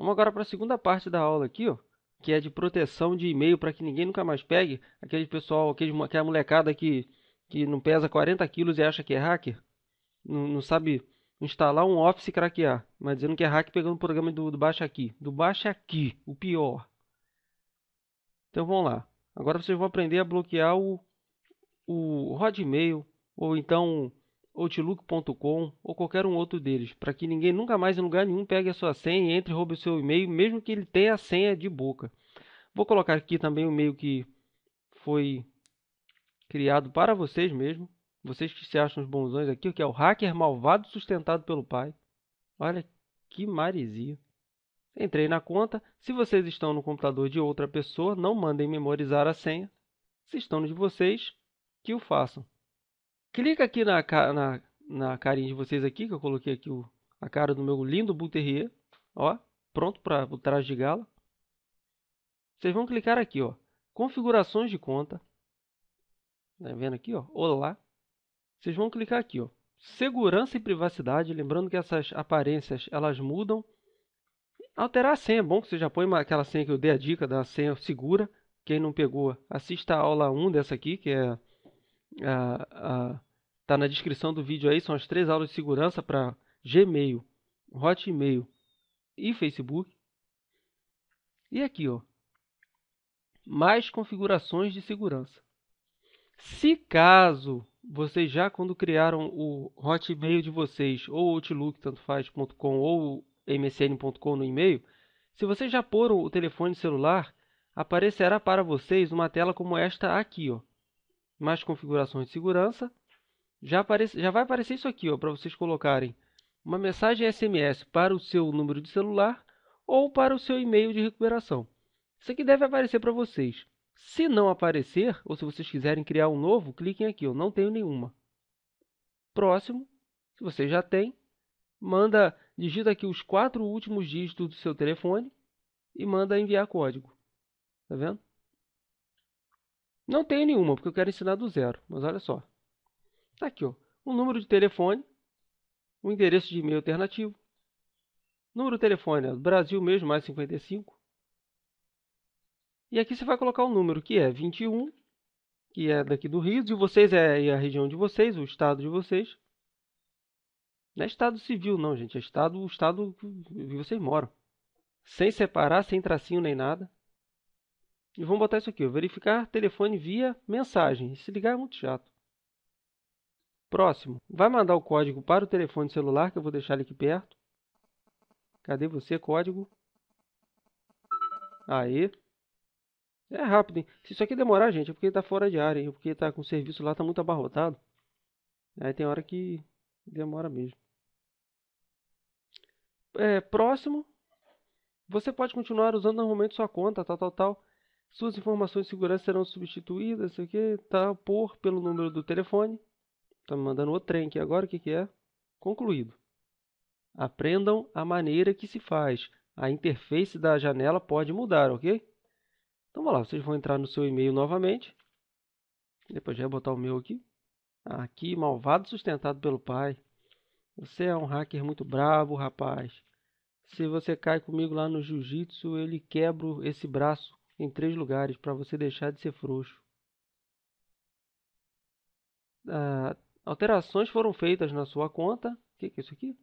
Vamos agora para a segunda parte da aula aqui, ó, que é de proteção de e-mail para que ninguém nunca mais pegue aquele pessoal, aquele, aquela molecada que, que não pesa 40 quilos e acha que é hacker, não, não sabe instalar um Office e craquear, mas dizendo que é hacker pegando o programa do, do Baixa Aqui. Do Baixa Aqui, o pior. Então vamos lá. Agora vocês vão aprender a bloquear o, o Hotmail ou então Outlook.com ou qualquer um outro deles, para que ninguém nunca mais em lugar nenhum pegue a sua senha e entre e roube o seu e-mail, mesmo que ele tenha a senha de boca. Vou colocar aqui também o e-mail que foi criado para vocês mesmo, vocês que se acham os bonzões aqui, que é o hacker malvado sustentado pelo pai. Olha que maresia. Entrei na conta. Se vocês estão no computador de outra pessoa, não mandem memorizar a senha. Se estão no de vocês, que o façam. Clica aqui na, na, na carinha de vocês aqui, que eu coloquei aqui o, a cara do meu lindo Bull Ó, pronto para o traje de gala. Vocês vão clicar aqui, ó. Configurações de conta. Tá vendo aqui, ó? Olá. Vocês vão clicar aqui, ó. Segurança e privacidade. Lembrando que essas aparências, elas mudam. Alterar a senha. É bom que você já põe aquela senha que eu dei a dica da senha segura. Quem não pegou, assista a aula 1 dessa aqui, que é a, tá na descrição do vídeo aí, são as três aulas de segurança para Gmail, Hotmail e Facebook. E aqui, ó, mais configurações de segurança. Se caso vocês já quando criaram o Hotmail de vocês, ou Outlook, tanto faz.com, ou msn.com no e-mail, se vocês já pôram o telefone celular, aparecerá para vocês uma tela como esta aqui, ó mais configurações de segurança, já, aparece, já vai aparecer isso aqui para vocês colocarem uma mensagem SMS para o seu número de celular ou para o seu e-mail de recuperação. Isso aqui deve aparecer para vocês. Se não aparecer, ou se vocês quiserem criar um novo, cliquem aqui, eu não tenho nenhuma. Próximo, se você já tem, manda, digita aqui os quatro últimos dígitos do seu telefone e manda enviar código. Tá vendo? Não tenho nenhuma, porque eu quero ensinar do zero. Mas olha só. Está aqui, ó. o número de telefone, o endereço de e-mail alternativo. Número de telefone, ó, Brasil mesmo, mais 55. E aqui você vai colocar um número que é 21, que é daqui do Rio, de vocês é a região de vocês, o estado de vocês. Não é estado civil, não, gente. É estado, o estado que vocês moram. Sem separar, sem tracinho nem nada. E vamos botar isso aqui, verificar telefone via mensagem. Se ligar é muito chato. Próximo, vai mandar o código para o telefone celular, que eu vou deixar ele aqui perto. Cadê você, código? Aí. É rápido, hein? Se isso aqui demorar, gente, é porque tá fora de área, é porque tá com o serviço lá, tá muito abarrotado. Aí tem hora que demora mesmo. É, próximo, você pode continuar usando normalmente sua conta, tal, tal, tal. Suas informações de segurança serão substituídas, O que? tá, por, pelo número do telefone. Tá me mandando o trem aqui agora, o que, que é? Concluído. Aprendam a maneira que se faz. A interface da janela pode mudar, ok? Então, vamos lá, vocês vão entrar no seu e-mail novamente. Depois já vou botar o meu aqui. Aqui, malvado sustentado pelo pai. Você é um hacker muito bravo, rapaz. Se você cai comigo lá no jiu-jitsu, ele quebra esse braço em três lugares para você deixar de ser frouxo. Ah, alterações foram feitas na sua conta. O que, que é isso aqui?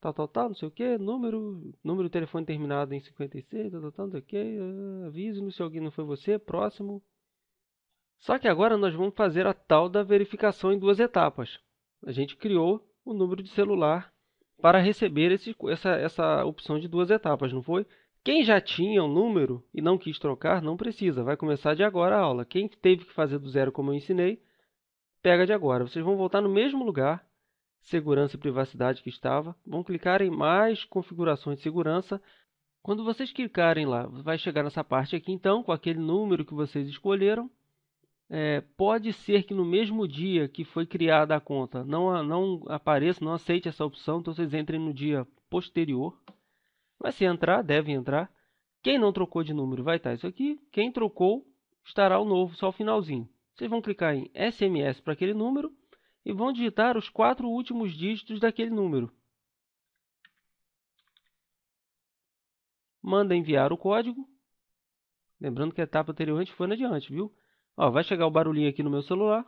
Tal, tal, tal, não sei o que. Número, número de telefone terminado em 56, tal, tal, tal, não sei o que. Ah, avise se alguém não foi você. Próximo. Só que agora nós vamos fazer a tal da verificação em duas etapas. A gente criou o número de celular para receber esse, essa, essa opção de duas etapas, não foi? Quem já tinha o um número e não quis trocar, não precisa, vai começar de agora a aula. Quem teve que fazer do zero como eu ensinei, pega de agora. Vocês vão voltar no mesmo lugar, segurança e privacidade que estava, vão clicar em mais configurações de segurança. Quando vocês clicarem lá, vai chegar nessa parte aqui então, com aquele número que vocês escolheram. É, pode ser que no mesmo dia que foi criada a conta não, não apareça, não aceite essa opção, então vocês entrem no dia posterior. Mas se entrar, deve entrar. Quem não trocou de número vai estar isso aqui. Quem trocou, estará o novo, só o finalzinho. Vocês vão clicar em SMS para aquele número e vão digitar os quatro últimos dígitos daquele número. Manda enviar o código. Lembrando que a etapa anterior a gente foi na adiante, viu? Ó, vai chegar o barulhinho aqui no meu celular.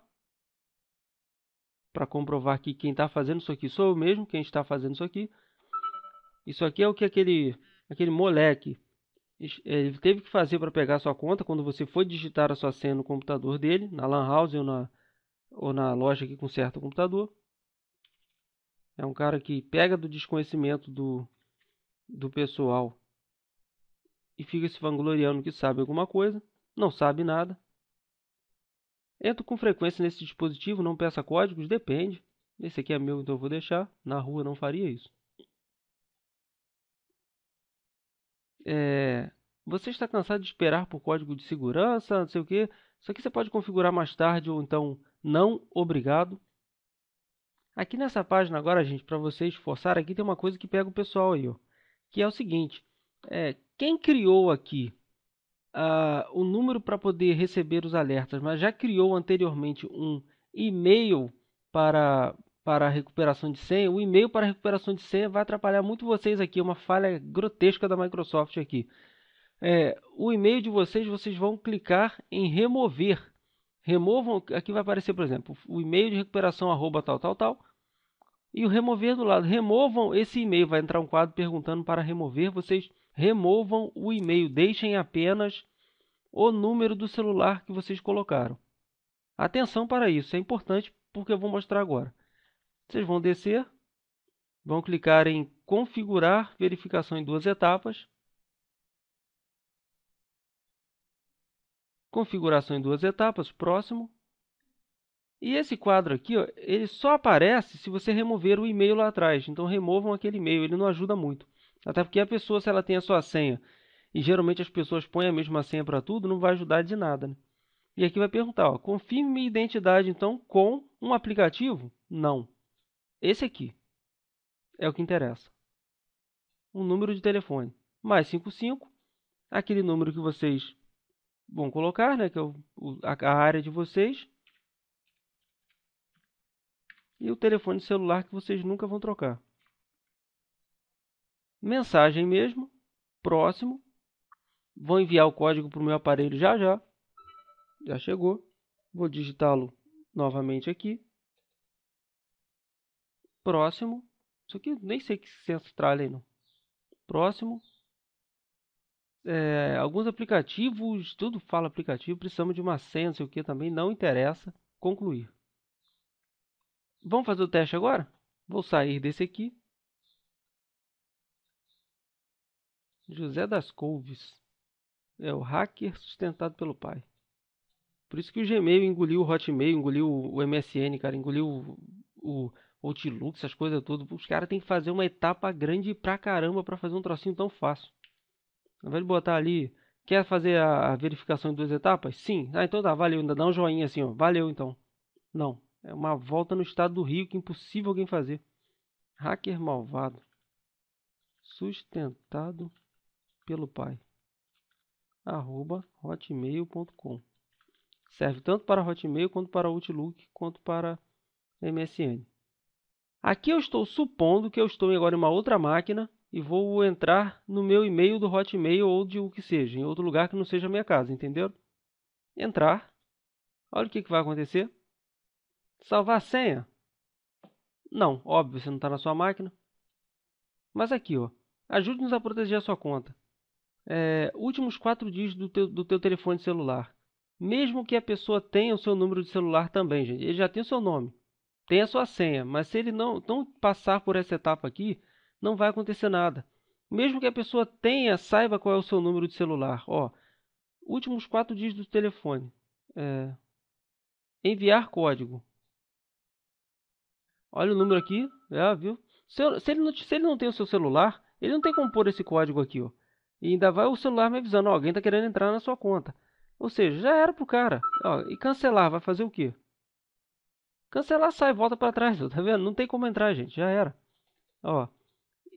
Para comprovar que quem está fazendo isso aqui sou eu mesmo, quem está fazendo isso aqui. Isso aqui é o que aquele, aquele moleque ele teve que fazer para pegar sua conta quando você foi digitar a sua senha no computador dele, na Lan House ou na, ou na loja que conserta o computador. É um cara que pega do desconhecimento do, do pessoal e fica se vangloriando que sabe alguma coisa, não sabe nada. Entro com frequência nesse dispositivo, não peça códigos, depende. Esse aqui é meu, então eu vou deixar. Na rua não faria isso. é, você está cansado de esperar por código de segurança, não sei o quê. Isso aqui você pode configurar mais tarde ou então não obrigado. Aqui nessa página agora, gente, para vocês forçar, aqui tem uma coisa que pega o pessoal aí, ó, que é o seguinte. É, quem criou aqui uh, o número para poder receber os alertas, mas já criou anteriormente um e-mail para, para a recuperação de senha, o e-mail para a recuperação de senha vai atrapalhar muito vocês aqui, é uma falha grotesca da Microsoft aqui. É, o e-mail de vocês, vocês vão clicar em remover. Removam, aqui vai aparecer, por exemplo, o e-mail de recuperação arroba tal, tal, tal. E o remover do lado. Removam esse e-mail, vai entrar um quadro perguntando para remover. Vocês removam o e-mail, deixem apenas o número do celular que vocês colocaram. Atenção para isso, é importante porque eu vou mostrar agora. Vocês vão descer, vão clicar em configurar verificação em duas etapas. Configuração em duas etapas, próximo. E esse quadro aqui, ó, ele só aparece se você remover o e-mail lá atrás. Então removam aquele e-mail, ele não ajuda muito. Até porque a pessoa, se ela tem a sua senha, e geralmente as pessoas põem a mesma senha para tudo, não vai ajudar de nada. Né? E aqui vai perguntar, ó, confirme minha identidade então com um aplicativo? Não. Esse aqui é o que interessa. Um número de telefone. Mais 55, aquele número que vocês vão colocar, né, que é o, a área de vocês. E o telefone celular que vocês nunca vão trocar. Mensagem mesmo, próximo. Vou enviar o código para o meu aparelho já já. Já chegou. Vou digitá-lo novamente aqui. Próximo. Isso aqui nem sei que senso trai aí não. Próximo. É, alguns aplicativos, tudo fala aplicativo, precisamos de uma senha, não sei o que também, não interessa. Concluir. Vamos fazer o teste agora? Vou sair desse aqui. José das Couves. É o hacker sustentado pelo pai. Por isso que o Gmail engoliu o Hotmail, engoliu o MSN, cara, engoliu o, o Outlook, essas coisas todas. Os caras têm que fazer uma etapa grande pra caramba para fazer um trocinho tão fácil. Ao invés de botar ali, quer fazer a verificação em duas etapas? Sim. Ah, então tá, valeu. Ainda dá um joinha assim, ó. Valeu então. Não. É uma volta no estado do Rio que é impossível alguém fazer. Hacker malvado. Sustentado pelo pai. Arroba hotmail.com Serve tanto para Hotmail, quanto para Outlook, quanto para MSN. Aqui eu estou supondo que eu estou agora em uma outra máquina e vou entrar no meu e-mail do Hotmail ou de o que seja, em outro lugar que não seja a minha casa, entendeu? Entrar. Olha o que, que vai acontecer. Salvar a senha. Não, óbvio, você não está na sua máquina. Mas aqui, ó. Ajude-nos a proteger a sua conta. É, últimos quatro dígitos do teu, do teu telefone celular. Mesmo que a pessoa tenha o seu número de celular também, gente. Ele já tem o seu nome tem a sua senha, mas se ele não, não passar por essa etapa aqui, não vai acontecer nada. Mesmo que a pessoa tenha, saiba qual é o seu número de celular. Ó, últimos quatro dígitos do telefone. É, enviar código. Olha o número aqui, é, viu? Se, se, ele não, se ele não tem o seu celular, ele não tem como pôr esse código aqui, ó. E ainda vai o celular me avisando, ó, alguém está querendo entrar na sua conta. Ou seja, já era pro cara. Ó, e cancelar, vai fazer o quê? Cancelar, sai, volta para trás, tá vendo? Não tem como entrar, gente, já era. Ó.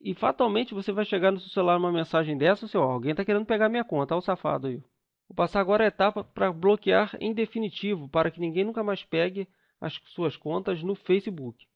E fatalmente você vai chegar no seu celular uma mensagem dessa, assim, ó, alguém tá querendo pegar minha conta, ó o safado aí. Vou passar agora a etapa para bloquear em definitivo, para que ninguém nunca mais pegue as suas contas no Facebook.